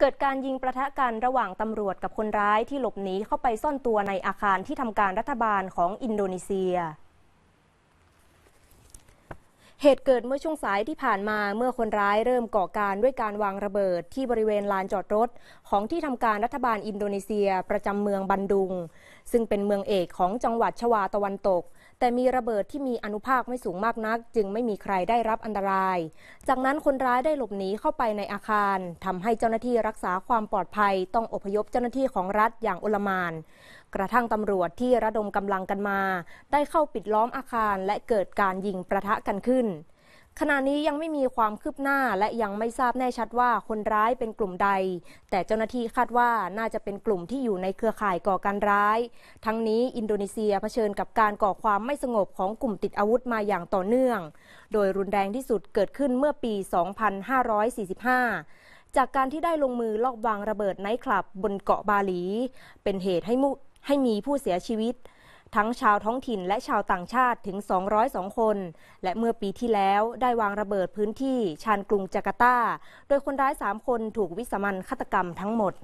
เกิดการยิงประทะกันระหว่างตำรวจกับคนร้ายที่หลบหนีเข้าไปซ่อนตัวในอาคารที่ทำการรัฐบาลของอินโดนีเซีย เหตุเกิดเมื่อช่วงสายที่ผ่านมาเมื่อคนร้ายเริ่มก่อการด้วยการวางระเบิดที่บริเวณลานจอดรถของที่ทำการรัฐบาลอินโดนีเซียประจำเมืองบันดุง ซึ่งเป็นเมืองเอกของจังหวัดชวาตะวันตกแต่มีระเบิดที่มีอนุภาคไม่สูงมากนัก จึงไม่มีใครได้รับอันตราย จากนั้นคนร้ายได้หลบหนีเข้าไปในอาคาร ทำให้เจ้าหน้าที่รักษาความปลอดภัยต้องอพยพเจ้าหน้าที่ของรัฐอย่างอลมาน กระทั่งตำรวจที่ระดมกำลังกันมา ได้เข้าปิดล้อมอาคารและเกิดการยิงประทะกันขึ้นขณะนี้ยังไม่มีความคืบหน้าและยังไม่ทราบแน่ชัดว่าคนร้ายเป็นกลุ่มใด แต่เจ้าหน้าที่คาดว่าน่าจะเป็นกลุ่มที่อยู่ในเครือข่ายก่อการร้าย ทั้งนี้อินโดนีเซียเผชิญกับการก่อความไม่สงบของกลุ่มติดอาวุธมาอย่างต่อเนื่อง โดยรุนแรงที่สุดเกิดขึ้นเมื่อปี 2545 จากการที่ได้ลงมือลอบวางระเบิดไนท์คลับบนเกาะบาหลี เป็นเหตุให้ให้มีผู้เสียชีวิตทั้งชาวท้องถิ่นและชาวต่างชาติถึง 202 คน และเมื่อปีที่แล้วได้วางระเบิดพื้นที่ชานกรุงจาการ์ตา โดยคนร้าย 3 คนถูกวิสามันฆาตกรรมทั้งหมด